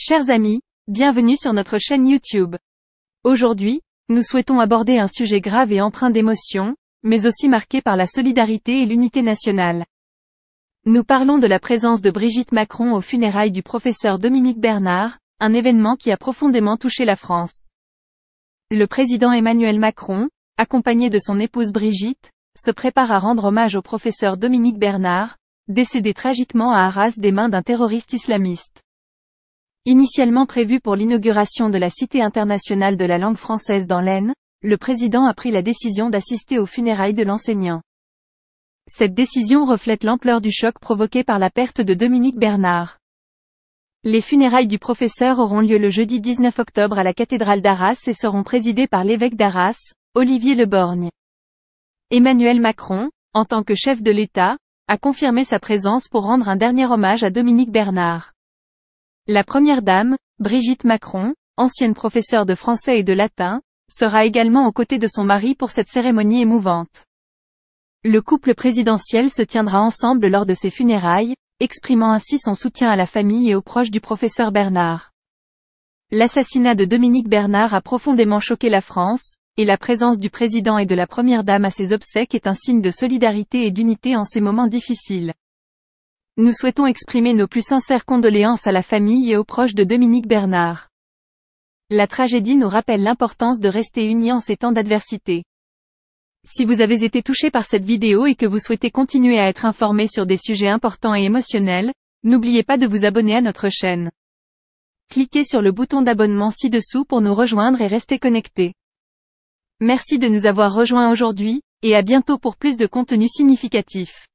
Chers amis, bienvenue sur notre chaîne YouTube. Aujourd'hui, nous souhaitons aborder un sujet grave et empreint d'émotion, mais aussi marqué par la solidarité et l'unité nationale. Nous parlons de la présence de Brigitte Macron aux funérailles du professeur Dominique Bernard, un événement qui a profondément touché la France. Le président Emmanuel Macron, accompagné de son épouse Brigitte, se prépare à rendre hommage au professeur Dominique Bernard, décédé tragiquement à Arras des mains d'un terroriste islamiste. Initialement prévu pour l'inauguration de la Cité internationale de la langue française dans l'Aisne, le président a pris la décision d'assister aux funérailles de l'enseignant. Cette décision reflète l'ampleur du choc provoqué par la perte de Dominique Bernard. Les funérailles du professeur auront lieu le jeudi 19 octobre à la cathédrale d'Arras et seront présidées par l'évêque d'Arras, Olivier Leborgne. Emmanuel Macron, en tant que chef de l'État, a confirmé sa présence pour rendre un dernier hommage à Dominique Bernard. La première dame, Brigitte Macron, ancienne professeure de français et de latin, sera également aux côtés de son mari pour cette cérémonie émouvante. Le couple présidentiel se tiendra ensemble lors de ses funérailles, exprimant ainsi son soutien à la famille et aux proches du professeur Bernard. L'assassinat de Dominique Bernard a profondément choqué la France, et la présence du président et de la première dame à ses obsèques est un signe de solidarité et d'unité en ces moments difficiles. Nous souhaitons exprimer nos plus sincères condoléances à la famille et aux proches de Dominique Bernard. La tragédie nous rappelle l'importance de rester unis en ces temps d'adversité. Si vous avez été touché par cette vidéo et que vous souhaitez continuer à être informé sur des sujets importants et émotionnels, n'oubliez pas de vous abonner à notre chaîne. Cliquez sur le bouton d'abonnement ci-dessous pour nous rejoindre et rester connecté. Merci de nous avoir rejoints aujourd'hui, et à bientôt pour plus de contenu significatif.